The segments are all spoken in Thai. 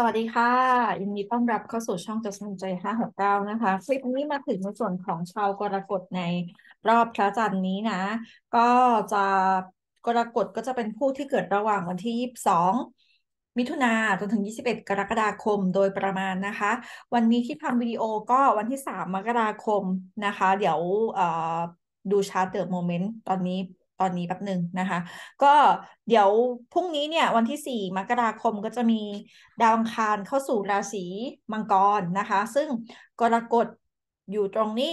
สวัสดีค่ะยินดีต้อนรับเข้าสู่ช่องจัดสนใจ569นะคะคลิปนี้มาถึงในส่วนของชาวกรกฎในรอบพระจันทร์นี้นะ ก็จะกรกฎก็จะเป็นผู้ที่เกิดระหว่างวันที่ 22 มิถุนาจนถึง 21 กรกฎาคมโดยประมาณนะคะ วันนี้ที่ทำวิดีโอก็วันที่ 3 มกราคมนะคะ เดี๋ยวดูชาร์ตเดอะโมเมนต์ตอนนี้ตอนนี้แป๊บหนึ่งนะคะก็เดี๋ยวพรุ่งนี้เนี่ยวันที่4มกราคมก็จะมีดาวอังคารเข้าสู่ราศีมังกรนะคะ ซึ่งกรกฎอยู่ตรงนี้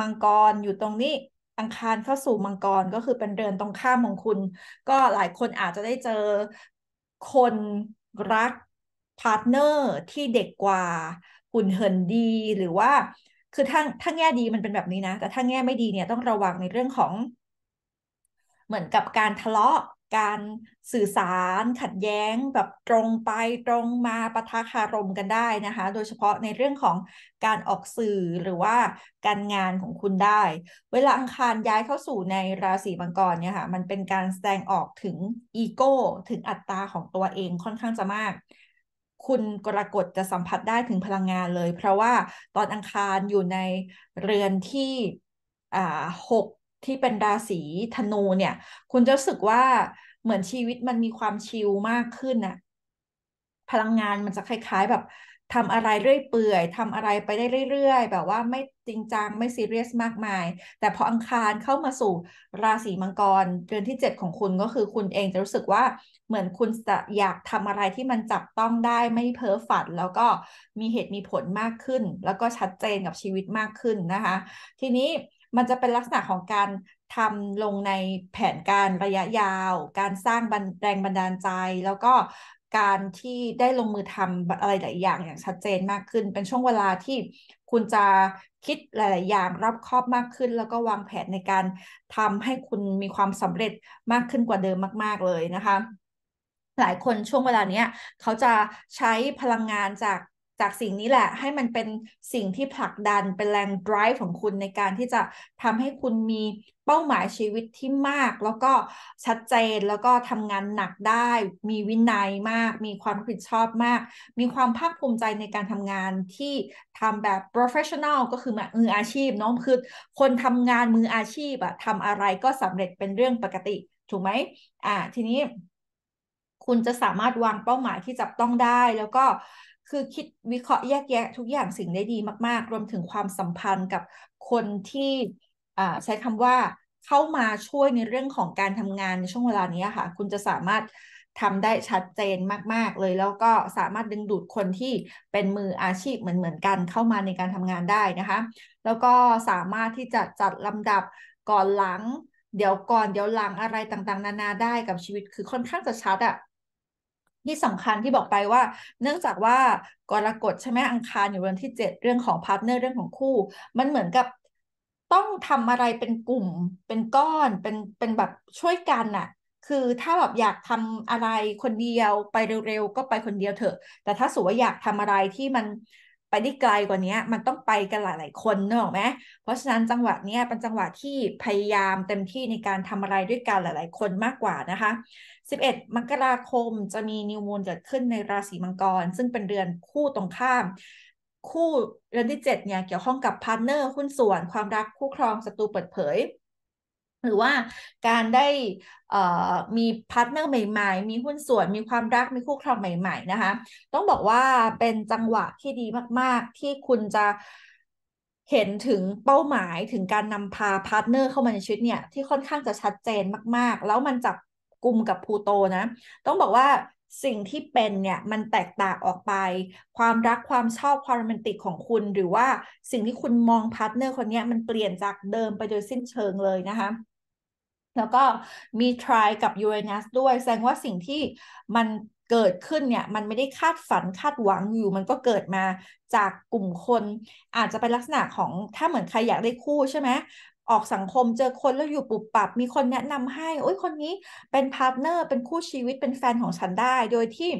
มังกรอยู่ตรงนี้อังคารเข้าสู่มังกรก็คือเป็นเดือนตรงข้ามของคุณก็หลายคนอาจจะได้เจอคนรักพาร์ทเนอร์ที่เด็กกว่าหุ่นเหินดีหรือว่าคือถ้าถ้าแง่ดีมันเป็นแบบนี้นะแต่ถ้าแง่ไม่ดีเนี่ยต้องระวังในเรื่องของเหมือนกับการทะเลาะ การสื่อสาร ขัดแย้งแบบตรงไปตรงมาปะทะคารมกันได้นะคะ โดยเฉพาะในเรื่องของการออกสื่อหรือว่าการงานของคุณได้ เวลาอังคารย้ายเข้าสู่ในราศีมังกรเนี่ยค่ะมันเป็นการแสดงออกถึงอีโก้ถึงอัตราของตัวเองค่อนข้างจะมากคุณกรกฎจะสัมผัสได้ถึงพลังงานเลย เพราะว่าตอนอังคารอยู่ในเรือนที่อ่าหกที่เป็น ราศี ธนูเนี่ย คุณจะรู้สึกว่าเหมือนชีวิตมันมีความชิลมากขึ้น่ะพลังงานมันจะคล้ายๆ แบบทำอะไรเรื่อย เปื่อยทำอะไรไปได้เรื่อย ๆ แบบว่าไม่จริง จัง ไม่ ซีเรียสมากมาย แต่พออังคารเข้ามาสู่ราศี มังกรเดือนที่ 7 ของคุณก็คือคุณเองจะรู้สึกว่าเหมือนคุณจะอยากทำอะไรที่มันจับต้องได้ไม่เพ้อฝันแล้วก็มีเหตุมีผลมากขึ้น แล้วก็ชัดเจนกับชีวิตมากขึ้นนะคะ ทีนี้มันจะเป็นลักษณะของการทำลงในแผนการระยะยาว การสร้างแรงบันดาลใจ แล้วก็การที่ได้ลงมือทำอะไรหลายอย่างอย่างชัดเจนมากขึ้น เป็นช่วงเวลาที่คุณจะคิดหลาย ๆ อย่างรอบครอบมากขึ้น แล้วก็วางแผนในการทำให้คุณมีความสำเร็จมากขึ้นกว่าเดิมมาก ๆ เลยนะคะ หลายคนช่วงเวลาเนี้ยเขาจะใช้พลังงานจากจากสิ่งนี้แหละให้มันเป็นสิ่งที่ผลักดันเป็นแรง drive ของคุณในการที่จะทำให้คุณมีเป้าหมายชีวิตที่มากแล้วก็ชัดเจนแล้วก็ทำงานหนักได้มีวินัยมากมีความรับผิดชอบมาก มีความภาคภูมิใจในการทำงานที่ทำแบบ professional ก็คือมืออาชีพเนาะคือ คนทำงานมืออาชีพอะทำอะไรก็สำเร็จเป็นเรื่องปกติ ถูกไหมอ่า ทีนี้ คุณจะสามารถวางเป้าหมายที่จับต้องได้แล้วก็คือ คิดวิเคราะห์แยกแยะ ทุกอย่างสิ่งได้ดีมากๆ รวมถึงความสัมพันธ์กับคนที่ใช้คำว่าเข้ามาช่วยในเรื่องของการทำงานในช่วงเวลานี้ค่ะคุณจะสามารถทำได้ชัดเจนมากๆ เลยแล้วก็สามารถดึงดูดคนที่เป็นมืออาชีพเหมือนเหมือนกันเข้ามาในการทำงานได้นะคะแล้วก็สามารถที่จะจัดลำดับก่อนหลัง เดี๋ยวก่อนเดี๋ยวหลังอะไรต่างๆ นานาได้กับชีวิตคือค่อนข้างจะชัดอะที่สำคัญที่บอกไปว่าเนื่องจากว่ากรกฎใช่ไหมอังคารอยู่เรือนที่ 7 เรื่องของพาร์ทเนอร์ เรื่องของคู่ มันเหมือนกับต้องทำอะไรเป็นกลุ่ม เป็นก้อนเป็นเป็นแบบช่วยกันน่ะ คือถ้าแบบอยากทำอะไรคนเดียวไปเร็ว ๆ ก็ไปคนเดียวเถอะ แต่ถ้าสูว่าอยากทำอะไรที่มันไปได้ไกลกว่านี้มันต้องไปกันหลายๆคนเนอะไหมเพราะฉะนั้นจังหวะนี้เป็นจังหวะที่พยายามเต็มที่ในการทำอะไรด้วยกันหลาย ๆ คนมากกว่านะคะ 11 มกราคมจะมีนิวมูลเกิดขึ้นในราศีมังกร ซึ่งเป็นเดือนคู่ตรงข้ามคู่เดือนที่7เนี่ยเกี่ยวข้องกับพาร์ทเนอร์หุ้นส่วนความรักคู่ครองศัตรูเปิดเผยหรือว่าการได้มีพาร์ทเนอร์ใหม่ๆ มีหุ้นส่วน มีความรัก มีคู่ครองใหม่ ๆ นะคะ ต้องบอกว่าเป็นจังหวะที่ดีมาก ๆ ที่คุณจะเห็นถึงเป้าหมายถึงการนำพาพาร์ทเนอร์เข้ามาในชีวิตเนี่ย ที่ค่อนข้างจะชัดเจนมากๆ แล้วมันจับกลุ่มกับพูโตนะ ต้องบอกว่าสิ่งที่เป็นเนี่ยมันแตกต่างออกไป ความรัก ความชอบ ความโรแมนติกของคุณหรือว่าสิ่งที่คุณมองพาร์ทเนอร์คนนี้มันเปลี่ยนจากเดิมไปโดยสิ้นเชิงเลยนะคะแล้วก็มีทรายกับยูเรนัสด้วย แสดงว่าสิ่งที่มันเกิดขึ้นเนี่ย มันไม่ได้คาดฝันคาดหวังอยู่ มันก็เกิดมาจากกลุ่มคน อาจจะเป็นลักษณะของ ถ้าเหมือนใครอยากได้คู่ใช่ไหม ออกสังคมเจอคนแล้วอยู่ปุบปับ มีคนแนะนำให้ โอ้ย คนนี้เป็น พาร์ทเนอร์เป็นคู่ชีวิต เป็นแฟนของฉันได้ โดยที่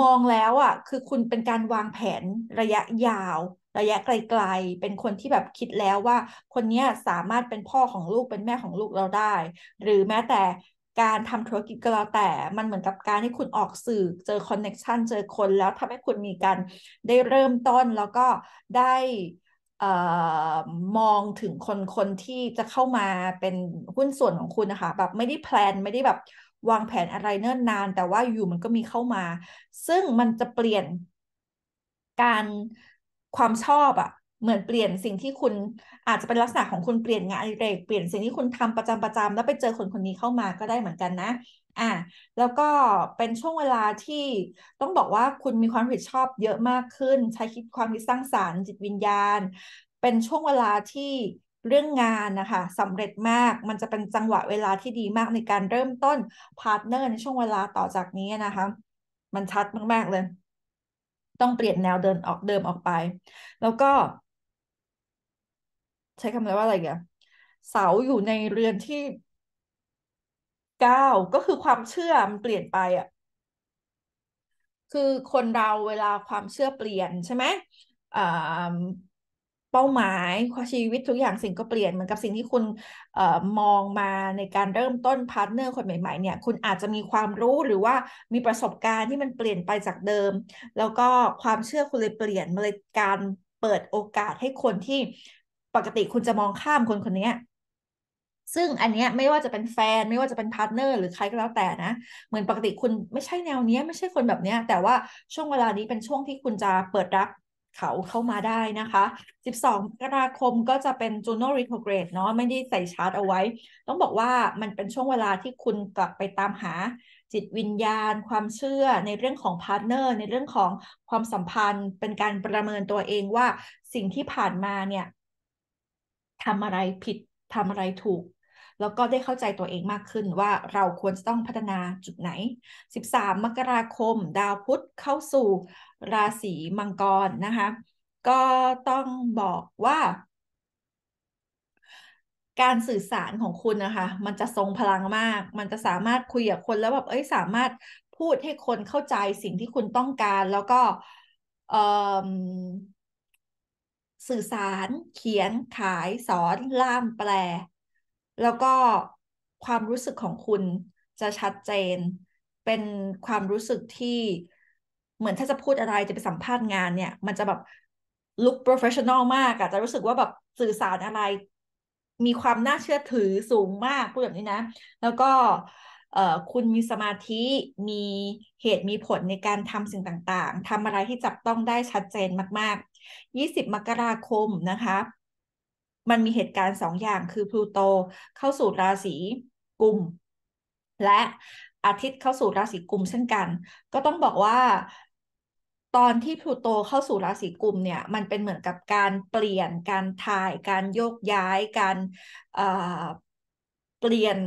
มองแล้วอะ่ะ คือคุณเป็นการวางแผนระยะยาวระยะไกลๆ เป็นคนที่แบบคิดแล้วว่าคนนี้สามารถเป็นพ่อของลูกเป็นแม่ของลูกเราได้ หรือแม้แต่การทำธุรกิจก็แล้วแต่ มันเหมือนกับการที่คุณออกสื่อเจอคอนเน็ชันเจอคนแล้วทำให้คุณมีการได้เริ่มต้นแล้วก็ได้มองถึงคนคนที่จะเข้ามาเป็นหุ้นส่วนของคุณนะคะ แบบไม่ได้แพลน ไม่ได้แบบวางแผนอะไรเนิ่นนานแต่ว่าอยู่มันก็มีเข้ามา ซึ่งมันจะเปลี่ยนการความชอบอะเหมือนเปลี่ยนสิ่งที่คุณอาจจะเป็นลักษณะของคุณเปลี่ยนงานอะไเรกเปลี่ยนสิ่งที่คุณทำประจำประจำแล้วไปเจอคนคนนี้เข้ามาก็ได้เหมือนกันนะ อ่า แล้วก็เป็นช่วงเวลาที่ต้องบอกว่าคุณมีความรับผิดชอบเยอะมากขึ้น ใช้คิดความคิดสร้างสารรค์จิตวิญญาณ เป็นช่วงเวลาที่เรื่องงานนะคะสำเร็จมากมันจะเป็นจังหวะเวลาที่ดีมากในการเริ่มต้นพาร์ทเนอร์ในช่วงเวลาต่อจากนี้นะคะมันชัดมาก ๆเลยต้องเปลี่ยนแนวเดินออกเดิมออกไป แล้วก็ ใช้คำว่าอะไรเงี้ยเสาอยู่ในเรือนที่เก้าก็คือความเชื่อมันเปลี่ยนไปอ่ะ คือคนเราเวลาความเชื่อเปลี่ยนใช่ไหมเป้าหมายาชีวิต ทุกอย่างสิ่งก็เปลี่ยน เหมือนกับสิ่งที่คุณออมองมาในการเริ่มต้นพาร์ทเนอร์คนใหม่ ๆ เนี่ย คุณอาจจะมีความรู้ หรือว่ามีประสบการณ์ที่มันเปลี่ยนไปจากเดิม แล้วก็ความเชื่อคุณเลยเปลี่ยน มาเลยการเปิดโอกาสให้คนที่ปกติคุณจะมองข้ามคนคนนี้ซึ่งอันเนี้ยไม่ว่าจะเป็นแฟน ไม่ว่าจะเป็นพาร์ทเนอร์หรือใครก็แล้วแต่นะ เหมือนปกติคุณไม่ใช่แนวเนี้ยไม่ใช่คนแบบเนี้ย แต่ว่าช่วงเวลานี้เป็นช่วงที่คุณจะเปิดรับเขาเข้ามาได้นะคะ 12มกราคมก็จะเป็น j u n l retrograde เนาะ ไม่ได้ใส่ชาร์ตเอาไว้ ต้องบอกว่ามันเป็นช่วงเวลาที่คุณกลับไปตามหาจิตวิญญาณ ความเชื่อในเรื่องของพาร์ทเนอร์ ในเรื่องของความสัมพันธ์ เป็นการประเมินตัวเองว่าสิ่งที่ผ่านมาเนี่ยทำอะไรผิด ทำอะไรถูกแล้วก็ได้เข้าใจตัวเองมากขึ้นว่าเราควรจะต้องพัฒนาจุดไหน 13 มกราคม ดาวพุธเข้าสู่ ราศีมังกรนะคะ ก็ต้องบอกว่า การสื่อสารของคุณนะคะ มันจะทรงพลังมาก มันจะสามารถคุยกับคนแล้วแบบเอ้ยสามารถพูดให้คนเข้าใจสิ่งที่คุณต้องการ แล้วก็สื่อสารเขียนขายสอนล่ามแปลแล้วก็ความรู้สึกของคุณจะชัดเจน เป็นความรู้สึกที่เหมือนถ้าจะพูดอะไรจะไปสัมภาษณ์งานเนี่ย มันจะแบบลุคโปรเฟชชั่นอลมากอะจะรู้สึกว่าแบบสื่อสารอะไร มีความน่าเชื่อถือสูงมากพูดแบบนี้นะ แล้วก็คุณมีสมาธิมีเหตุมีผลในการทำสิ่งต่างๆทำอะไรที่จับต้องได้ชัดเจนมากๆ 20 มกราคมนะคะมันมีเหตุการณ์สองอย่างคือพลูโตเข้าสู่ราศีกุมและอาทิตย์เข้าสู่ราศีกุมเช่นกัน ก็ต้องบอกว่าตอนที่พลูโตเข้าสู่ราศีกุมเนี่ย มันเป็นเหมือนกับการเปลี่ยนการถ่ายการโยกย้ายการเปลี่ยน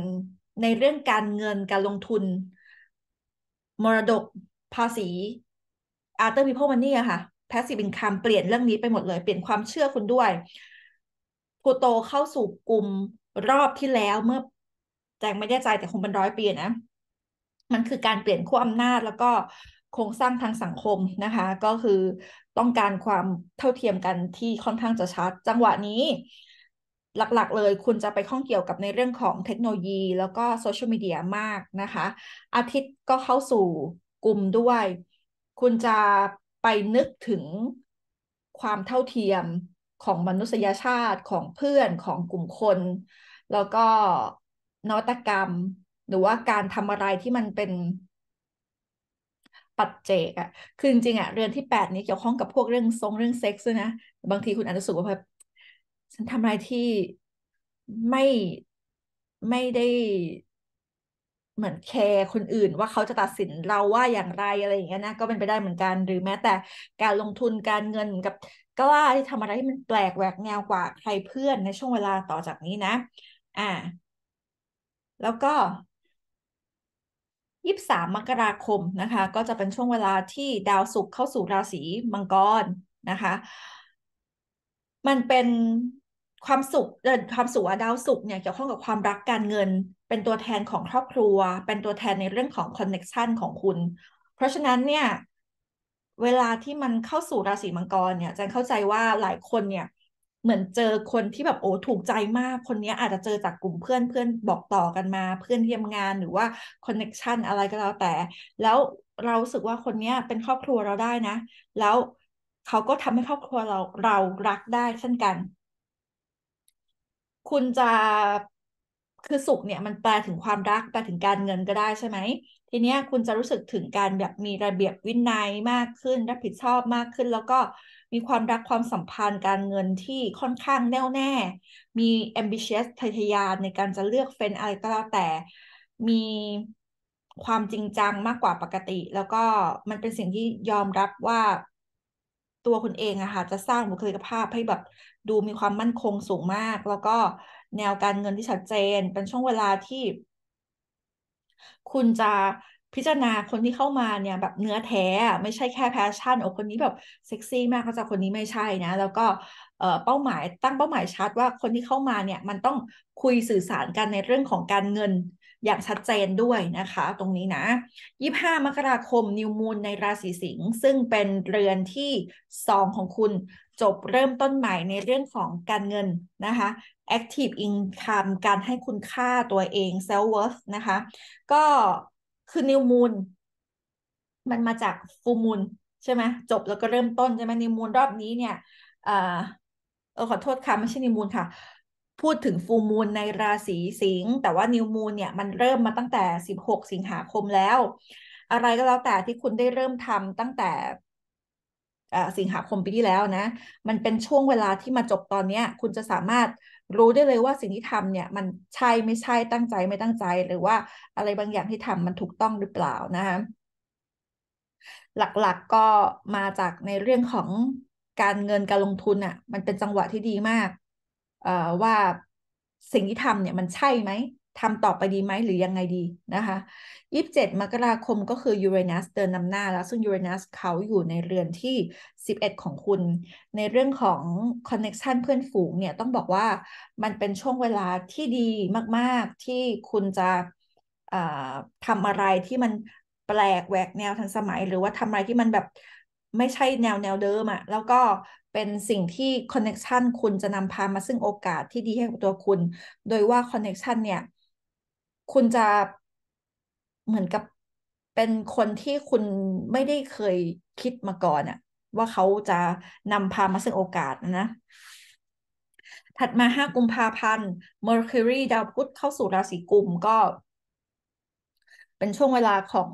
ในเรื่องการเงินการลงทุน มรดกภาษีอาร์เตอร์พิพมันนี่อะค่ะ แพสซีฟอินคัมเปลี่ยนเรื่องนี้ไปหมดเลย เปลี่ยนความเชื่อคุณด้วยกูโตเข้าสู่กลุ่มรอบที่แล้วเมื่อแจงไม่แน่ใจแต่คงเป็นร้อยปีนะ มันคือการเปลี่ยนขั้วอำนาจแล้วก็โครงสร้างทางสังคมนะคะ ก็คือต้องการความเท่าเทียมกันที่ค่อนข้างจะชัดจังหวะนี้หลัก ๆ เลยคุณจะไปข้องเกี่ยวกับในเรื่องของเทคโนโลยีแล้วก็โซเชียลมีเดียมากนะคะ อาทิตย์ก็เข้าสู่กลุ่มด้วย คุณจะไปนึกถึงความเท่าเทียมของมนุษยชาติของเพื่อนของกลุ่มคน แล้วก็นวัตกรรม หรือว่าการทำอะไรที่มันเป็นปัจเจกอะคือจริงๆอะเรือนที่แปดนี้เกี่ยวข้องกับพวกเรื่องทรงเรื่องเซ็กซ์นะบางทีคุณอาจจะสูว่าแบบฉันทำอะไรที่ไม่ไม่ได้เหมือนแคร์คนอื่น ว่าเขาจะตัดสินเราว่าอย่างไรอะไรอย่างเงี้ยนะก็เป็นไปได้เหมือนกัน หรือแม้แต่การลงทุนการเงินกับกล้าที่ทำอะไรที่มันแปลกแหวกแนวกว่า ใครเพื่อนในช่วงเวลาต่อจากนี้นะ อ่า แล้วก็ยี่สามมกราคมนะคะ ก็จะเป็นช่วงเวลาที่ดาวศุกร์เข้าสู่ราศีมังกรนะคะ มันเป็นความสุขความสุขดาวศุกร์เนี่ยเกี่ยวข้องกับความรักการเงิน เป็นตัวแทนของครอบครัว เป็นตัวแทนในเรื่องของคอนเน็กชันของคุณ เพราะฉะนั้นเนี่ยเวลาที่มันเข้าสู่ราศีมังกรเนี่ยจันเข้าใจว่าหลายคนเนี่ย เหมือนเจอคนที่แบบโอ้ถูกใจมาก คนนี้อาจจะเจอจากกลุ่มเพื่อนเพื่อนบอกต่อกันมา เพื่อนที่ทงานหรือว่าคอนเน็กชันอะไรก็แล้วแต่ แล้วเราสึกว่าคนนี้เป็นครอบครัวเราได้นะ แล้วเขาก็ทำให้ครอบครัวเราเรารักได้เช่นกัน คุณจะคือสุขเนี่ยมันแปลถึงความรักแปลถึงการเงินก็ได้ใช่ไหมทีเนี้ยคุณจะรู้สึกถึงการแบบมีระเบียบวินัยมากขึ้นรับผิดชอบมากขึ้น แล้วก็มีความรักความสัมพันธ์การเงินที่ค่อนข้างแน่วแน่มี ambitious ทะยานในการจะเลือกเฟ้นอะไรก็แล้วแต่มีความจริงจังมากกว่าปกติ แล้วก็มันเป็นสิ่งที่ยอมรับว่า ตัวคุณเองอะค่ะจะสร้างบุคลิกภาพให้แบบดูมีความมั่นคงสูงมาก แล้วก็แนวการเงินที่ชัดเจน เป็นช่วงเวลาที่ คุณจะพิจารณาคนที่เข้ามาเนี่ยแบบเนื้อแท้ไม่ใช่แค่แพชชั่นโอ้คนนี้แบบเซ็กซี่มากเขาจะคนนี้ไม่ใช่นะ แล้วก็เป้าหมายตั้งเป้าหมายชัดว่าคนที่เข้ามาเนี่ยมันต้องคุยสื่อสารกันในเรื่องของการเงินอย่างชัดเจนด้วยนะคะ ตรงนี้นะ25มกราคมนิวมูลในราศีสิงห์ซึ่งเป็นเรือนที่2ของคุณจบเริ่มต้นใหม่ในเรื่องของการเงินนะคะ active income การให้คุณค่าตัวเอง self worth นะคะ ก็คือ new moon มันมาจาก full moon ใช่ไหมจบแล้วก็เริ่มต้นใช่ไหม new moon รอบนี้เนี่ยเออขอโทษค่ะไม่ใช่ new moon ค่ะพูดถึงฟูมูลในราศีสิงห์แต่ว่านิวมูลเนี่ยมันเริ่มมาตั้งแต่16สิงหาคมแล้ว อะไรก็แล้วแต่ที่คุณได้เริ่มทำตั้งแต่สิงหาคมปีที่แล้วนะ มันเป็นช่วงเวลาที่มาจบตอนนี้คุณจะสามารถรู้ได้เลยว่าสิ่งที่ทำเนี่ยมันใช่ไม่ใช่ตั้งใจไม่ตั้งใจ หรือว่าอะไรบางอย่างที่ทำมันถูกต้องหรือเปล่า นะคะ หลัก ๆก็มาจากในเรื่องของการเงินการลงทุนอะ่ะ มันเป็นจังหวะที่ดีมาก เอ่อว่าสิ่งที่ทำเนี่ยมันใช่ไหมทำต่อไปดีไหมหรือ ยัง ไงดีนะคะยีิบเจ็ดมกราคมก็คือยูเรนัสเดินนำหน้า แล้วซึ่งยูเรนัสเขาอยู่ในเรือนที่สิบเอ็ดของคุณ ในเรื่องของคอนเน็ชันเพื่อนฝูง เนี่ย ต้องบอกว่ามันเป็นช่วงเวลาที่ดีมาก ๆ ที่คุณจะทำอะไรที่มันแปลกแหวกแนวทันสมัย หรือว่าทำอะไรที่มันแบบไม่ใช่แนวแนวเดิมอะแล้วก็เป็นสิ่งที่คอนเน็ชันคุณจะนำพามาซึ่งโอกาสที่ดีให้กับตัวคุณ โดยว่าคอนเน็ชันเนี่ยคุณจะเหมือนกับเป็นคนที่คุณไม่ได้เคยคิดมาก่อนอะว่าเขาจะนำพามาซึ่งโอกาสนะถัดมาห้ากุมภาพันธ์ Mercury ดาวพุธเข้าสู่ราศีกุมก็ เป็นช่วงเวลาของ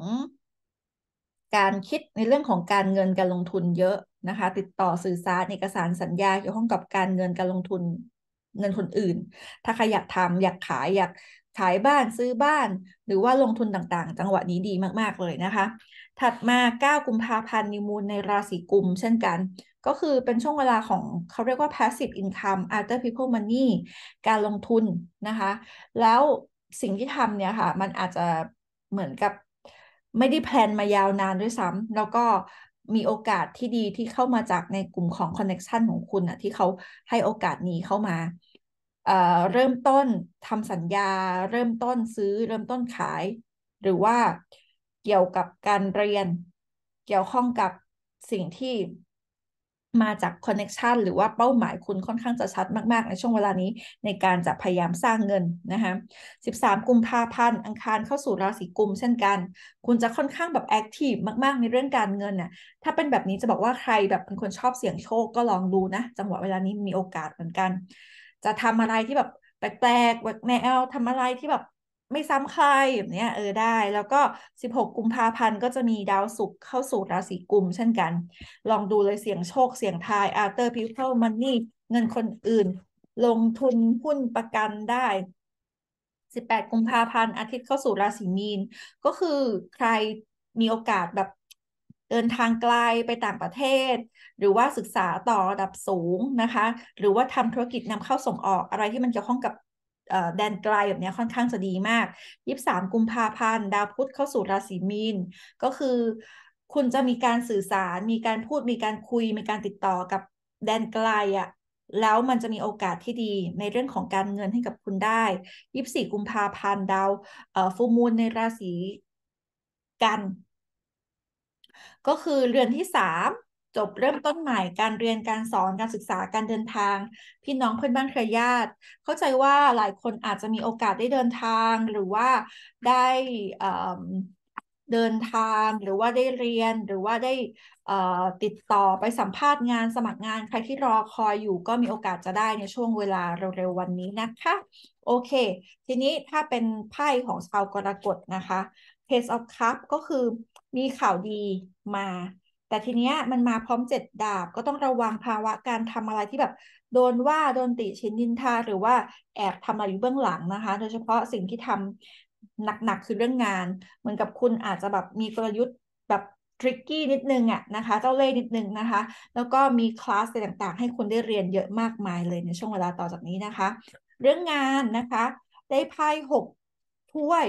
การคิดในเรื่องของการเงินการลงทุนเยอะนะคะ ติดต่อสื่อสารเอกสารสัญญาเกี่ยวข้องกับการเงินการลงทุน เงินคนอื่น ถ้าใครอยากทำอยากขายอยากขายบ้านซื้อบ้านหรือว่าลงทุนต่างๆ จังหวะนี้ดีมากๆเลยนะคะ ถัดมา9กุมภาพันธ์นิมูลในราศีกุมเช่นกัน ก็คือเป็นช่วงเวลาของเขาเรียกว่า passive income after people money การลงทุนนะคะ แล้วสิ่งที่ทำเนี่ยค่ะ มันอาจจะเหมือนกับไม่ได้แพลนมายาวนานด้วยซ้ำแล้วก็มีโอกาสที่ดีที่เข้ามาจากในกลุ่มของคอนเน็ชันของคุณอะที่เขาให้โอกาสนี้เข้ามาเริ่มต้นทำสัญญา เริ่มต้นซื้อเริ่มต้นขาย หรือว่าเกี่ยวกับการเรียน เกี่ยวข้องกับสิ่งที่มาจากคอนเน็ชันหรือว่าเป้าหมายคุณค่อนข้างจะชัดมากๆในช่วงเวลานี้ในการจะพยายามสร้างเงินนะคะ13กุมภาพันธ์อังคารเข้าสู่ราศีกุมเช่นกัน คุณจะค่อนข้างแบบแอคทีฟมากๆ ในเรื่องการเงินน่ะถ้าเป็นแบบนี้จะบอกว่าใครแบบเป็นคนชอบเสี่ยงโชคก็ลองดูนะ จังหวะเวลานี้มีโอกาสเหมือนกันจะทำอะไรที่แบบแปลกๆแหวกแนวทำอะไรที่แบบไม่ซ้ำใครแบบเนี้ยเออได้แล้วก็ 16 กุมภาพันธ์ก็จะมีดาวศุกร์เข้าสู่ราศีกุมเช่นกันลองดูเลยเสี่ยงโชคเสี่ยงทาย after people money เงินคนอื่น ลงทุนหุ้นประกันได้ 18 กุมภาพันธ์อาทิตย์เข้าสู่ราศีมีนก็คือใครมีโอกาสแบบเดินทางไกลไปต่างประเทศ หรือว่าศึกษาต่อระดับสูงนะคะ หรือว่าทำธุรกิจนำเข้าส่งออกอะไรที่มันเกี่ยวข้องกับแดนไกลแบบนี้ค่อนข้างจะดีมากยีสามกุมภาพันธ์ดาวพุธเข้าสู่ราศีมีนก็คือ คุณจะมีการสื่อสารมีการพูด มีการคุยมีการติดต่อกับแดนไกลอะแล้วมันจะมีโอกาสที่ดีในเรื่องของการเงินให้กับคุณได้ยี่สี่กุมภาพันธ์ดาวฟูมูลในราศีกันก็คือเรือนที่สามจบเริ่มต้นใหม่การเรียนการสอนการศึกษาการเดินทาง พี่น้องเพื่อนบ้านเครือญาติเข้าใจว่าหลายคนอาจจะมีโอกาสได้เดินทางหรือว่าได้เดินทางหรือว่าได้เรียน หรือว่าได้ติดต่อไปสัมภาษณ์งานสมัครงาน ใครที่รอคอยอยู่ก็มีโอกาสจะได้ในช่วงเวลาเร็วๆวันนี้นะคะ โอเคทีนี้ถ้าเป็นไพ่ของชาวกรกฎนะคะ Page of Cup ก็คือมีข่าวดีมา แต่ทีเนี้ยมันมาพร้อมเจ็ดดาบก็ต้องระวังภาวะการทำอะไรที่แบบโดนว่าโดนติชินดินทาหรือว่าแอบทำอะไรอยู่เบื้องหลังนะคะ โดยเฉพาะสิ่งที่ทำหนักๆคือเรื่องงานเหมือนกับคุณอาจจะแบบมีกลยุทธ์แบบทริกกี้นิดนึงอะนะคะเจ้าเล่ห์นิดนึงนะคะ แล้วก็มีคลาสอะไรต่างๆ ให้คุณได้เรียนเยอะมากมายเลยในช่วงเวลาต่อจากนี้นะคะ เรื่องงานนะคะ ได้ไพ่หกถ้วย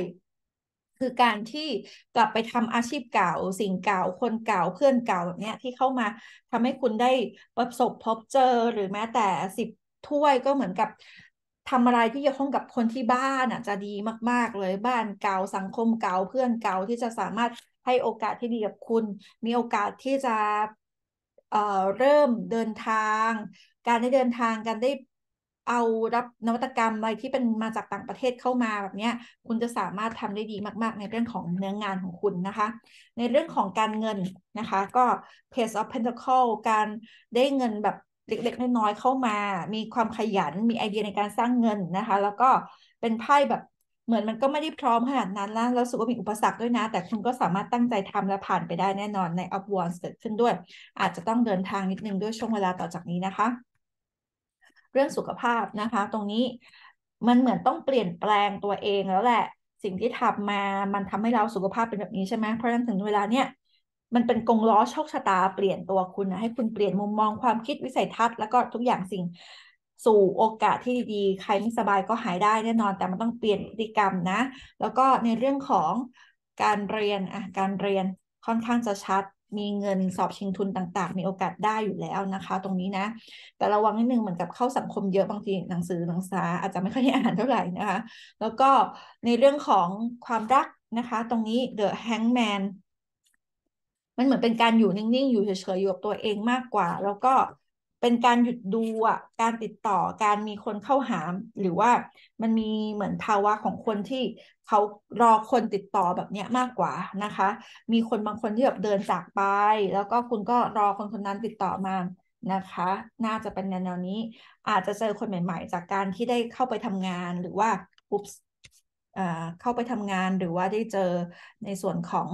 คือการที่กลับไปทำอาชีพเก่าสิ่งเก่าคนเก่าเพื่อนเก่าแบบเนี้ยที่เข้ามา ทำให้คุณได้ประสบพบเจอ หรือแม้แต่สิบถ้วยก็เหมือนกับทำอะไรที่เกี่ยวข้องกับคนที่บ้านอ่ะจะดีมากๆเลยบ้านเก่าสังคมเก่าเพื่อนเก่าที่จะสามารถให้โอกาสที่ดีกับคุณมีโอกาสที่จะเอ่อเริ่มเดินทาง การได้เดินทางการได้เอารับนวัตกรรม อะไรที่เป็นมาจากต่างประเทศเข้ามาแบบนี้คุณจะสามารถทำได้ดีมาก ๆ ในเรื่องของเนื้องงานของคุณนะคะ ในเรื่องของการเงินนะคะ ก็ Pace of Pentacle การได้เงินแบบเล็กๆน้อยๆเข้ามา มีความขยันมีไอเดียในการสร้างเงินนะคะ แล้วก็เป็นไพ่แบบเหมือนมันก็ไม่ได้พร้อมขนาดนั้นแล้วแล้วสุขมีอุปสรรคด้วยนะ แต่คุณก็สามารถตั้งใจทำและผ่านไปได้แน่นอนในอัพวอนเกิดขึ้นด้วยอาจจะต้องเดินทางนิดนึงด้วยช่วงเวลาต่อจากนี้นะคะเรื่องสุขภาพนะคะตรงนี้มันเหมือนต้องเปลี่ยนแปลงตัวเองแล้วแหละสิ่งที่ทำมามันทำให้เราสุขภาพเป็นแบบนี้ใช่ไหมเพราะฉะนั้นถึงเวลาเนี้ยมันเป็นกงล้อโชคชะตา เปลี่ยนตัวคุณนะให้คุณเปลี่ยนมุมมองความคิดวิสัยทัศน์แล้วก็ทุกอย่างสิ่งสู่โอกาสที่ดีๆใครไม่สบายก็หายได้แน่นอน แต่มันต้องเปลี่ยนพฤติกรรมนะ แล้วก็ในเรื่องของการเรียนอ่ะการเรียนค่อนข้างจะชัดมีเงินสอบชิงทุนต่าง ๆ มีโอกาส ได้อยู่แล้วนะคะ ตรงนี้นะ แต่ ระวังนิดนึง เหมือน กับเข้าสังคมเยอะบางทีหนังสือหนังสาอาจจะไม่ค่อยได้อ่านเท่า ไหร่นะคะ แล้วก็ในเรื่องของความรักนะคะ ตรงนี้ The Hangman มันเหมือนเป็นการอยู่ นิ่ง ๆ อยู่เฉยๆอยู่กับตัวเองมากกว่า แล้วก็เป็นการหยุดดูอ่ะการติดต่อการมีคนเข้าหาหรือว่ามันมีเหมือนภาวะของคนที่เขารอคนติดต่อแบบเนี้ยมากกว่านะคะ มีคนบางคนที่แบบเดินจากไป แล้วก็คุณก็รอคนคนนั้นติดต่อมานะคะ น่าจะเป็นแนวนี้อาจจะเจอคนใหม่ ๆ จากการที่ได้เข้าไปทำงาน หรือว่าปุ๊บเข้าไปทำงานหรือว่าได้เจอในส่วนของ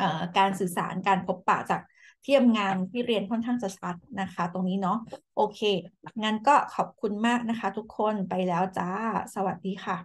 อการสื่อสารการพบปะจากเทียบงานที่เรียนค่อนข้างจะชัดนะคะตรงนี้เนาะโอเคงั้นก็ขอบคุณมากนะคะทุกคนไปแล้วจ้าสวัสดีค่ะ